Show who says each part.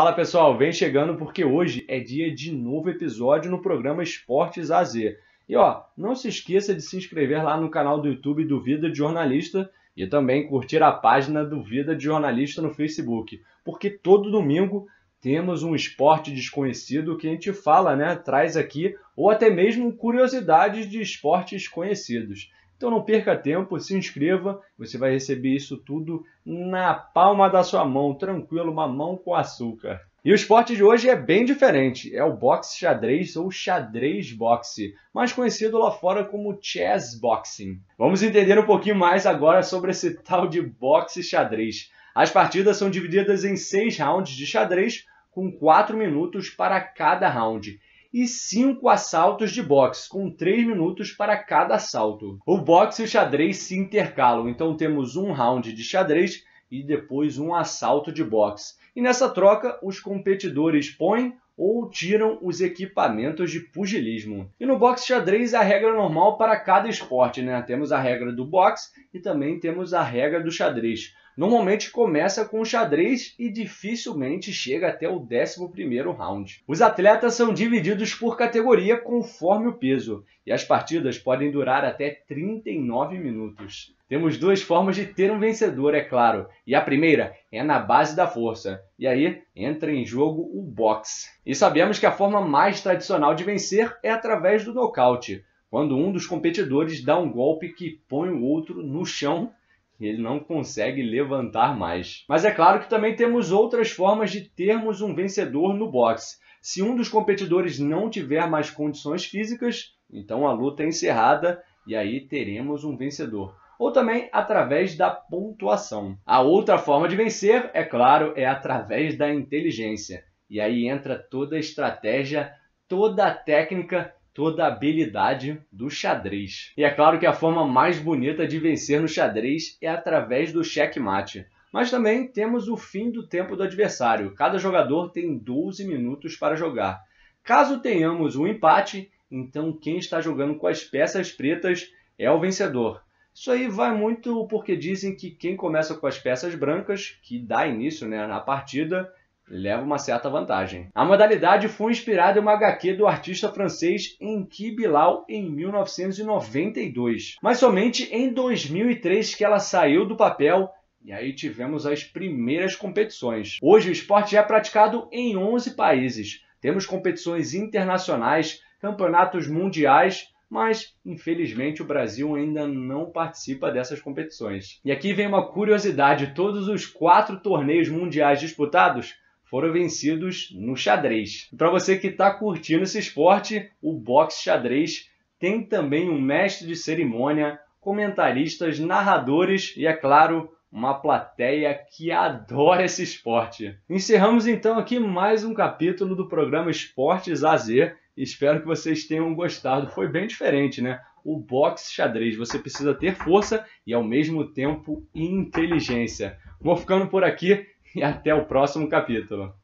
Speaker 1: Fala pessoal, vem chegando porque hoje é dia de novo episódio no programa Esportes AZ. E ó, não se esqueça de se inscrever lá no canal do YouTube do Vida de Jornalista e também curtir a página do Vida de Jornalista no Facebook, porque todo domingo temos um esporte desconhecido que a gente fala, né, traz aqui, ou até mesmo curiosidades de esportes conhecidos. Então não perca tempo, se inscreva, você vai receber isso tudo na palma da sua mão, tranquilo, mamão com açúcar. E o esporte de hoje é bem diferente, é o boxe xadrez ou xadrez boxe, mais conhecido lá fora como chess boxing. Vamos entender um pouquinho mais agora sobre esse tal de boxe xadrez. As partidas são divididas em seis rounds de xadrez, com 4 minutos para cada round e cinco assaltos de boxe, com três minutos para cada assalto. O boxe e o xadrez se intercalam, então temos um round de xadrez e depois um assalto de boxe. E nessa troca, os competidores põem ou tiram os equipamentos de pugilismo. E no boxe xadrez a regra normal para cada esporte, né? Temos a regra do boxe e também temos a regra do xadrez normalmente começa com o xadrez e dificilmente chega até o 11º round. Os atletas são divididos por categoria conforme o peso, e as partidas podem durar até 39 minutos. Temos duas formas de ter um vencedor, é claro, e a primeira é na base da força, e aí entra em jogo o boxe. E sabemos que a forma mais tradicional de vencer é através do nocaute, quando um dos competidores dá um golpe que põe o outro no chão ele não consegue levantar mais. Mas é claro que também temos outras formas de termos um vencedor no boxe. Se um dos competidores não tiver mais condições físicas, então a luta é encerrada e aí teremos um vencedor. Ou também através da pontuação. A outra forma de vencer, é claro, é através da inteligência. E aí entra toda a estratégia, toda a técnica toda a habilidade do xadrez. E é claro que a forma mais bonita de vencer no xadrez é através do checkmate. Mas também temos o fim do tempo do adversário. Cada jogador tem 12 minutos para jogar. Caso tenhamos um empate, então quem está jogando com as peças pretas é o vencedor. Isso aí vai muito porque dizem que quem começa com as peças brancas, que dá início né, na partida, leva uma certa vantagem. A modalidade foi inspirada em uma HQ do artista francês Enki Bilal em 1992, mas somente em 2003 que ela saiu do papel e aí tivemos as primeiras competições. Hoje o esporte é praticado em 11 países. Temos competições internacionais, campeonatos mundiais, mas infelizmente o Brasil ainda não participa dessas competições. E aqui vem uma curiosidade: todos os quatro torneios mundiais disputados foram vencidos no xadrez. Para você que está curtindo esse esporte, o boxe xadrez tem também um mestre de cerimônia, comentaristas, narradores e, é claro, uma plateia que adora esse esporte. Encerramos então aqui mais um capítulo do programa Esportes AZ. Espero que vocês tenham gostado. Foi bem diferente, né? O boxe xadrez. Você precisa ter força e ao mesmo tempo inteligência. Vou ficando por aqui e até o próximo capítulo.